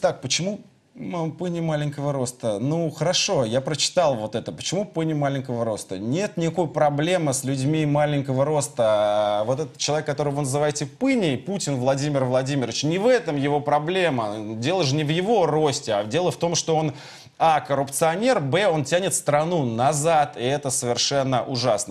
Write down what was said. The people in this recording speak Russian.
Так, почему Пони маленького роста. Ну, хорошо, я прочитал вот это. Почему пони маленького роста? Нет никакой проблемы с людьми маленького роста. А вот этот человек, которого вы называете пыней, Путин Владимир Владимирович, не в этом его проблема. Дело же не в его росте, а дело в том, что он, а, коррупционер, б, он тянет страну назад, и это совершенно ужасно.